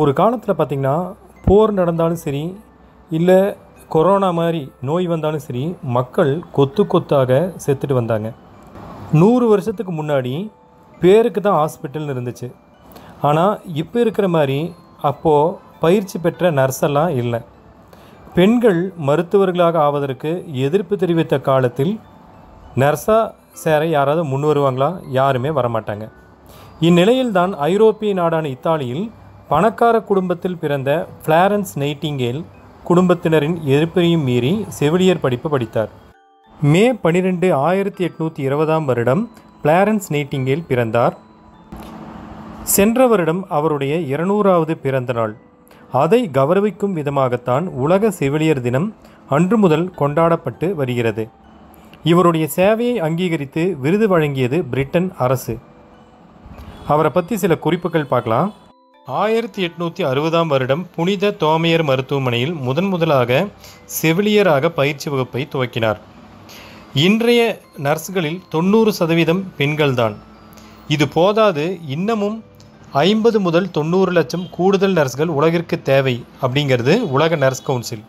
ஒரு காலத்தில் பார்த்திங்கன்னா போர் நடந்தாலும் சரி இல்லை கொரோனா மாதிரி நோய் வந்தாலும் சரி மக்கள் கொத்து கொத்தாக செத்துட்டு வந்தாங்க நூறு வருஷத்துக்கு முன்னாடி பேருக்கு தான் ஹாஸ்பிட்டல்னு இருந்துச்சு ஆனால் இப்போ இருக்கிற மாதிரி அப்போது பயிற்சி பெற்ற நர்ஸெல்லாம் இல்லை பெண்கள் மருத்துவர்களாக ஆவதற்கு எதிர்ப்பு தெரிவித்த காலத்தில் நர்ஸாக சேர யாராவது முன் வருவாங்களா யாருமே வரமாட்டாங்க இந்நிலையில்தான் ஐரோப்பிய நாடான இத்தாலியில் பணக்கார குடும்பத்தில் பிறந்த ஃப்ளாரன்ஸ் நைட்டிங்கேல் குடும்பத்தினரின் எதிர்ப்பையும் மீறி செவிலியர் படிப்பு படித்தார் மே பனிரெண்டு ஆயிரத்தி எட்நூற்றி இருபதாம் வருடம் பிளாரன்ஸ் நைட்டிங்கேல் பிறந்தார் சென்ற வருடம் அவருடைய இருநூறாவது பிறந்த நாள் அதை கௌரவிக்கும் விதமாகத்தான் உலக செவிலியர் தினம் அன்று முதல் கொண்டாடப்பட்டு வருகிறது இவருடைய சேவையை அங்கீகரித்து விருது வழங்கியது பிரிட்டன் அரசு அவரை பற்றி சில குறிப்புகள் பார்க்கலாம் ஆயிரத்தி எட்நூற்றி அறுபதாம் வருடம் புனித தோமையர் மருத்துவமனையில் முதன் முதலாக செவிலியராக பயிற்சி வகுப்பை துவக்கினார் இன்றைய நர்ஸ்களில் தொண்ணூறு சதவீதம் பெண்கள்தான் இது போதாது இன்னமும் ஐம்பது முதல் தொண்ணூறு லட்சம் கூடுதல் நர்ஸ்கள் உலகிற்கு தேவை அப்படிங்கிறது உலக நர்ஸ் கவுன்சில்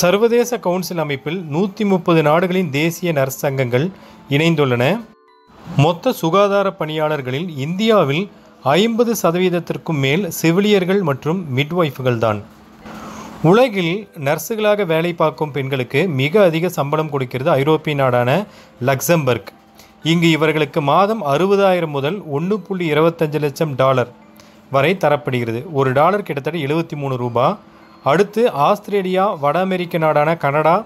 சர்வதேச கவுன்சில் அமைப்பில் நூற்றி முப்பது நாடுகளின் தேசிய நர்ஸ் சங்கங்கள் இணைந்துள்ளன மொத்த சுகாதார பணியாளர்களில் இந்தியாவில் ஐம்பது சதவீதத்திற்கும் மேல் செவிலியர்கள் மற்றும் மிட்வைஃப்கள் தான் உலகில் நர்ஸுகளாக வேலை பார்க்கும் பெண்களுக்கு மிக அதிக சம்பளம் கொடுக்கிறது ஐரோப்பிய நாடான லக்சம்பர்க் இங்கு இவர்களுக்கு மாதம் அறுபதாயிரம் முதல் ஒன்று புள்ளி இருபத்தஞ்சு லட்சம் டாலர் வரை தரப்படுகிறது ஒரு டாலர் கிட்டத்தட்ட எழுபத்தி மூணு ரூபா அடுத்து ஆஸ்திரேலியா வட அமெரிக்க நாடான கனடா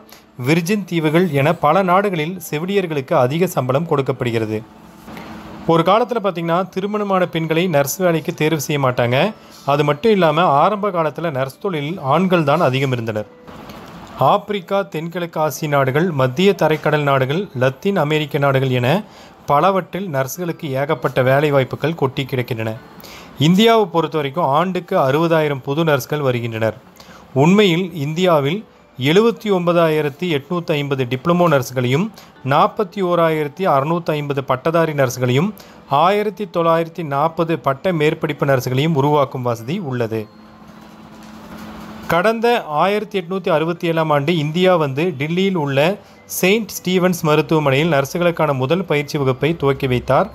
விர்ஜின் தீவுகள் என பல நாடுகளில் செவிலியர்களுக்கு அதிக சம்பளம் கொடுக்கப்படுகிறது ஒரு காலத்தில் பார்த்திங்கன்னா திருமணமான பெண்களை நர்ஸ் வேலைக்கு தேர்வு செய்ய மாட்டாங்க அது மட்டும் இல்லாமல் ஆரம்ப காலத்தில் நர்ஸ் தொழிலில் ஆண்கள் தான் அதிகம் இருந்தனர் ஆப்பிரிக்கா தென்கிழக்கு ஆசிய நாடுகள் மத்திய தரைக்கடல் நாடுகள் லத்தீன் அமெரிக்க நாடுகள் என பலவற்றில் நர்ஸ்களுக்கு ஏகப்பட்ட வேலை வாய்ப்புகள் கொட்டி கிடக்கின்றன இந்தியாவை பொறுத்த வரைக்கும் ஆண்டுக்கு அறுபதாயிரம் புது நர்ஸ்கள் வருகின்றனர் உண்மையில் இந்தியாவில் எழுபத்தி ஒன்பதாயிரத்தி எட்நூற்றி ஐம்பது டிப்ளமோ நர்ஸ்களையும் நாற்பத்தி ஓராயிரத்தி அறுநூற்றி ஐம்பது பட்டதாரி நர்ஸ்களையும் ஆயிரத்தி தொள்ளாயிரத்தி நாற்பது பட்ட மேற்படிப்பு நர்ஸ்களையும் உருவாக்கும் வசதி உள்ளது கடந்த ஆயிரத்தி எட்நூற்றி அறுபத்தி ஏழாம் ஆண்டு இந்தியா வந்து டில்லியில் உள்ள செயின்ட் ஸ்டீவன்ஸ் மருத்துவமனையில் நர்ஸுகளுக்கான முதல் பயிற்சி வகுப்பை துவக்கி வைத்தார்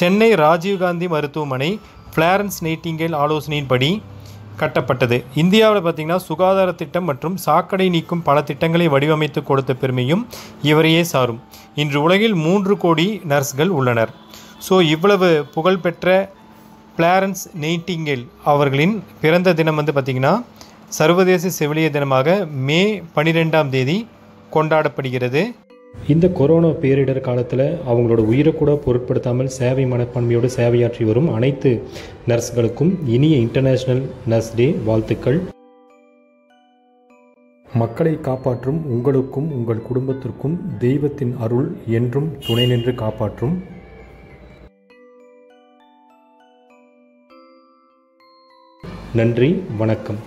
சென்னை ராஜீவ்காந்தி மருத்துவமனை ஃப்ளாரன்ஸ் நைட்டிங்கேல் ஆலோசனையின்படி கட்டப்பட்டது இந்தியாவில் பார்த்திங்கன்னா சுகாதார திட்டம் மற்றும் சாக்கடை நீக்கும் பல திட்டங்களை வடிவமைத்து கொடுத்த பெருமையும் இவரையே சாரும் இன்று உலகில் மூன்று கோடி நர்ஸ்கள் உள்ளனர் ஸோ இவ்வளவு புகழ்பெற்ற பிளாரன்ஸ் நெய்டிங்கேல் அவர்களின் பிறந்த தினம் வந்து பார்த்திங்கன்னா சர்வதேச செவிலிய தினமாக மே பனிரெண்டாம் தேதி கொண்டாடப்படுகிறது இந்த கொரோனா பேரிடர் காலத்தில் அவங்களோட உயிரை கூட பொருட்படுத்தாமல் சேவை மனப்பான்மையோடு சேவையாற்றி வரும் அனைத்து நர்ஸ்களுக்கும் இனிய இன்டர்நேஷ்னல் நர்ஸ் டே வாழ்த்துக்கள் மக்களை காப்பாற்றும் உங்களுக்கும் உங்கள் குடும்பத்திற்கும் தெய்வத்தின் அருள் என்றும் துணை நின்று காப்பாற்றும் நன்றி வணக்கம்